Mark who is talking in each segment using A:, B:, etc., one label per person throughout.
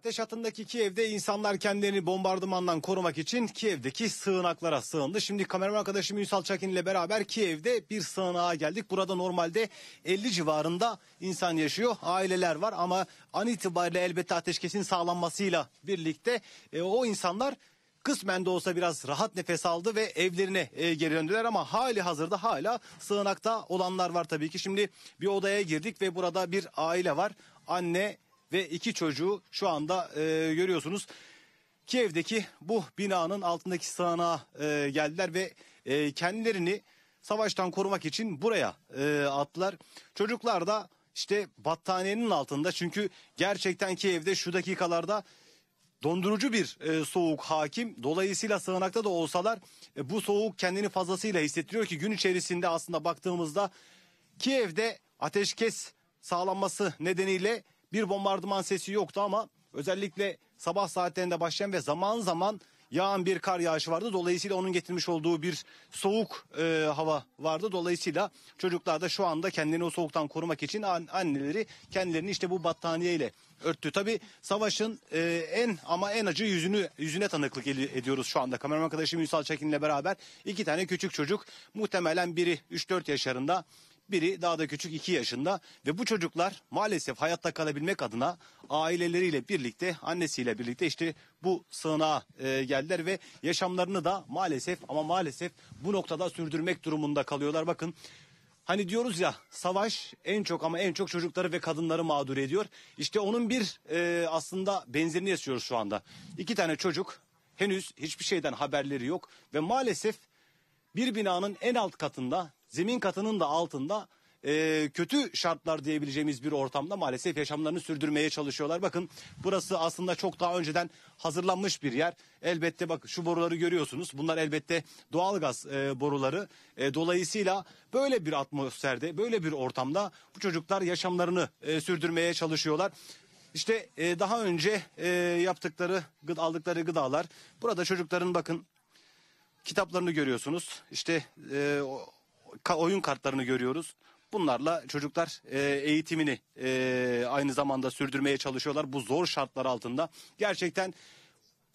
A: Ateş hattındaki Kiev'de insanlar kendilerini bombardımandan korumak için Kiev'deki sığınaklara sığındı. Şimdi kameraman arkadaşım Ünsal Çakin ile beraber Kiev'de bir sığınağa geldik. Burada normalde 50 civarında insan yaşıyor, aileler var ama an itibariyle elbette ateşkesin sağlanmasıyla birlikte e, o insanlar kısmen de olsa biraz rahat nefes aldı ve evlerine e, geri döndüler ama hali hazırda hala sığınakta olanlar var tabii ki. Şimdi bir odaya girdik ve burada bir aile var. Anne, ve iki çocuğu şu anda e, görüyorsunuz. Kiev'deki bu binanın altındaki sığınağa e, geldiler ve e, kendilerini savaştan korumak için buraya e, attılar. Çocuklar da işte battaniyenin altında çünkü gerçekten Kiev'de şu dakikalarda dondurucu bir e, soğuk hakim. Dolayısıyla sığınakta da olsalar e, bu soğuk kendini fazlasıyla hissettiriyor ki gün içerisinde aslında baktığımızda Kiev'de ateşkes sağlanması nedeniyle bir bombardıman sesi yoktu ama özellikle sabah saatlerinde başlayan ve zaman zaman yağan bir kar yağışı vardı. Dolayısıyla onun getirmiş olduğu bir soğuk e, hava vardı. Dolayısıyla çocuklar da şu anda kendini o soğuktan korumak için anneleri kendilerini işte bu battaniye ile örttü. Tabi savaşın e, en ama en acı yüzünü yüzüne tanıklık ediyoruz şu anda. Kameraman arkadaşım Çekin ile beraber iki tane küçük çocuk muhtemelen biri 3-4 yaşlarında biri daha da küçük 2 yaşında ve bu çocuklar maalesef hayatta kalabilmek adına aileleriyle birlikte, annesiyle birlikte işte bu sığınağa e, geldiler ve yaşamlarını da maalesef ama maalesef bu noktada sürdürmek durumunda kalıyorlar. Bakın Hani diyoruz ya savaş en çok ama en çok çocukları ve kadınları mağdur ediyor. İşte onun bir e, aslında benzerini yaşıyoruz şu anda. İki tane çocuk henüz hiçbir şeyden haberleri yok ve maalesef bir binanın en alt katında zemin katının da altında e, kötü şartlar diyebileceğimiz bir ortamda maalesef yaşamlarını sürdürmeye çalışıyorlar. Bakın burası aslında çok daha önceden hazırlanmış bir yer. Elbette bak şu boruları görüyorsunuz. Bunlar elbette doğalgaz e, boruları. E, dolayısıyla böyle bir atmosferde, böyle bir ortamda bu çocuklar yaşamlarını e, sürdürmeye çalışıyorlar. İşte e, daha önce e, yaptıkları, aldıkları gıdalar. Burada çocukların bakın kitaplarını görüyorsunuz. İşte e, oyun kartlarını görüyoruz. Bunlarla çocuklar e, eğitimini e, aynı zamanda sürdürmeye çalışıyorlar bu zor şartlar altında. Gerçekten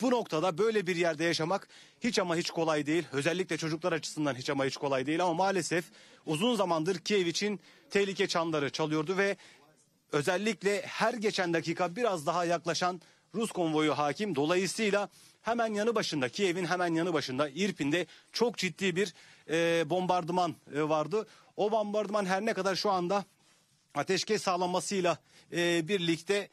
A: bu noktada böyle bir yerde yaşamak hiç ama hiç kolay değil. Özellikle çocuklar açısından hiç ama hiç kolay değil ama maalesef uzun zamandır Kiev için tehlike çanları çalıyordu ve özellikle her geçen dakika biraz daha yaklaşan Rus konvoyu hakim. Dolayısıyla hemen yanı başında Kiev'in hemen yanı başında İrpin'de çok ciddi bir e, bombardıman e, vardı. O bombardıman her ne kadar şu anda ateşkes sağlanmasıyla e, birlikte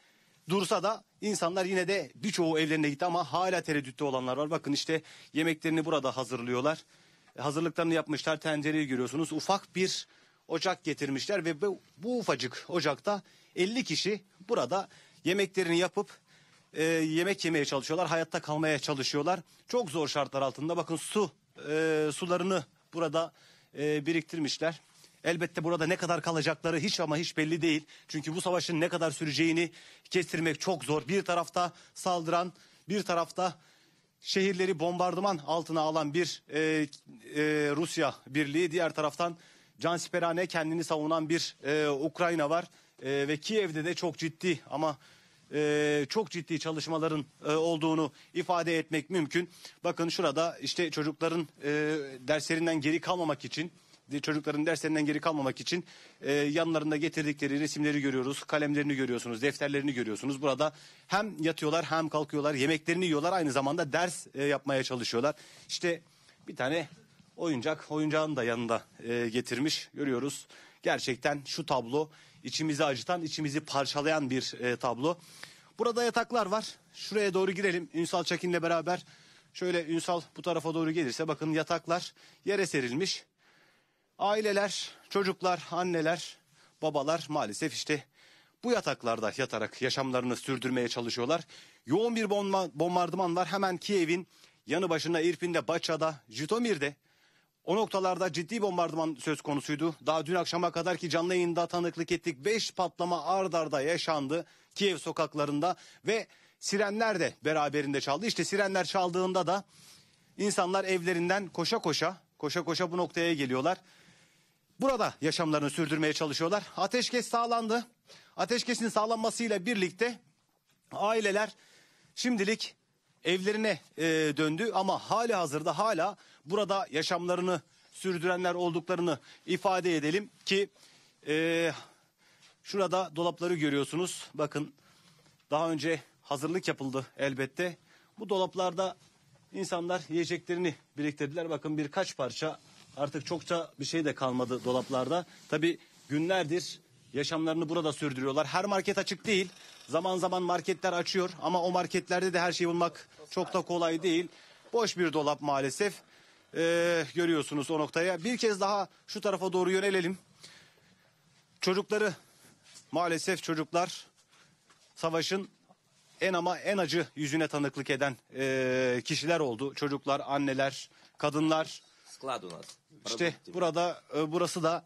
A: dursa da insanlar yine de birçoğu evlerine gitti ama hala tereddütte olanlar var. Bakın işte yemeklerini burada hazırlıyorlar. E, hazırlıklarını yapmışlar tencereyi görüyorsunuz. Ufak bir ocak getirmişler ve bu, bu ufacık ocakta 50 kişi burada yemeklerini yapıp e, yemek yemeye çalışıyorlar. Hayatta kalmaya çalışıyorlar. Çok zor şartlar altında. Bakın su e, sularını burada e, biriktirmişler. Elbette burada ne kadar kalacakları hiç ama hiç belli değil. Çünkü bu savaşın ne kadar süreceğini kestirmek çok zor. Bir tarafta saldıran, bir tarafta şehirleri bombardıman altına alan bir e, e, Rusya birliği. Diğer taraftan cansiperane kendini savunan bir e, Ukrayna var. E, ve Kiev'de de çok ciddi ama e, çok ciddi çalışmaların e, olduğunu ifade etmek mümkün. Bakın şurada işte çocukların e, derslerinden geri kalmamak için çocukların derslerinden geri kalmamak için e, yanlarında getirdikleri resimleri görüyoruz. Kalemlerini görüyorsunuz, defterlerini görüyorsunuz. Burada hem yatıyorlar hem kalkıyorlar, yemeklerini yiyorlar. Aynı zamanda ders e, yapmaya çalışıyorlar. İşte bir tane oyuncak, oyuncağını da yanında e, getirmiş görüyoruz. Gerçekten şu tablo içimizi acıtan, içimizi parçalayan bir e, tablo. Burada yataklar var. Şuraya doğru girelim. Ünsal Çakin'le beraber şöyle Ünsal bu tarafa doğru gelirse bakın yataklar yere serilmiş. Aileler, çocuklar, anneler, babalar maalesef işte bu yataklarda yatarak yaşamlarını sürdürmeye çalışıyorlar. Yoğun bir bomba, bombardıman var. Hemen Kiev'in yanı başında İrpin'de, Baça'da, Jitomir'de o noktalarda ciddi bombardıman söz konusuydu. Daha dün akşama kadar ki canlı yayında tanıklık ettik. Beş patlama ard arda yaşandı Kiev sokaklarında ve sirenler de beraberinde çaldı. İşte sirenler çaldığında da insanlar evlerinden koşa koşa koşa koşa bu noktaya geliyorlar. Burada yaşamlarını sürdürmeye çalışıyorlar. Ateşkes sağlandı. Ateşkesin sağlanmasıyla birlikte aileler şimdilik evlerine e, döndü ama hali hazırda hala burada yaşamlarını sürdürenler olduklarını ifade edelim ki e, şurada dolapları görüyorsunuz. Bakın daha önce hazırlık yapıldı elbette. Bu dolaplarda insanlar yiyeceklerini biriktirdiler. Bakın birkaç parça artık çokça bir şey de kalmadı dolaplarda. Tabi günlerdir yaşamlarını burada sürdürüyorlar. Her market açık değil. Zaman zaman marketler açıyor ama o marketlerde de her şeyi bulmak çok da kolay değil. Boş bir dolap maalesef. Ee, görüyorsunuz o noktaya. Bir kez daha şu tarafa doğru yönelelim. Çocukları maalesef çocuklar savaşın en ama en acı yüzüne tanıklık eden e, kişiler oldu. Çocuklar, anneler, kadınlar. İşte burada e, burası da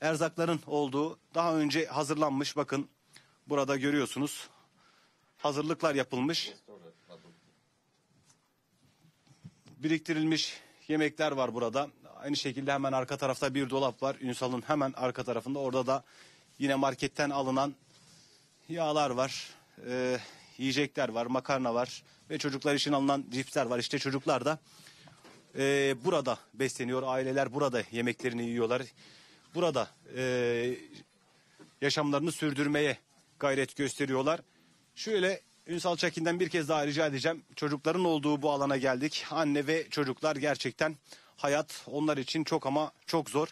A: erzakların olduğu daha önce hazırlanmış bakın burada görüyorsunuz hazırlıklar yapılmış biriktirilmiş yemekler var burada. Aynı şekilde hemen arka tarafta bir dolap var. Ünsal'ın hemen arka tarafında. Orada da yine marketten alınan yağlar var. Ee, yiyecekler var, makarna var ve çocuklar için alınan cipsler var. İşte çocuklar da e, burada besleniyor. Aileler burada yemeklerini yiyorlar. Burada e, yaşamlarını sürdürmeye gayret gösteriyorlar. Şöyle Ünsal Çekin'den bir kez daha rica edeceğim. Çocukların olduğu bu alana geldik. Anne ve çocuklar gerçekten hayat onlar için çok ama çok zor.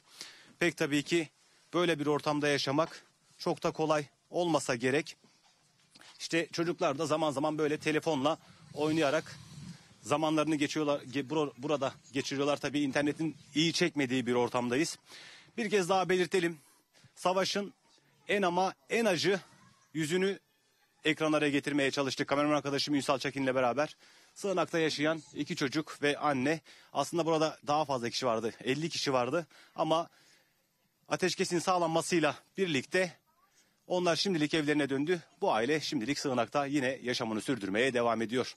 A: Pek tabii ki böyle bir ortamda yaşamak çok da kolay olmasa gerek. İşte çocuklar da zaman zaman böyle telefonla oynayarak zamanlarını geçiyorlar burada geçiriyorlar tabii internetin iyi çekmediği bir ortamdayız. Bir kez daha belirtelim. Savaşın en ama en acı yüzünü ekranlara getirmeye çalıştık. Kameraman arkadaşım Ünsal ile beraber sığınakta yaşayan iki çocuk ve anne. Aslında burada daha fazla kişi vardı. 50 kişi vardı ama ateşkesin sağlanmasıyla birlikte onlar şimdilik evlerine döndü. Bu aile şimdilik sığınakta yine yaşamını sürdürmeye devam ediyor.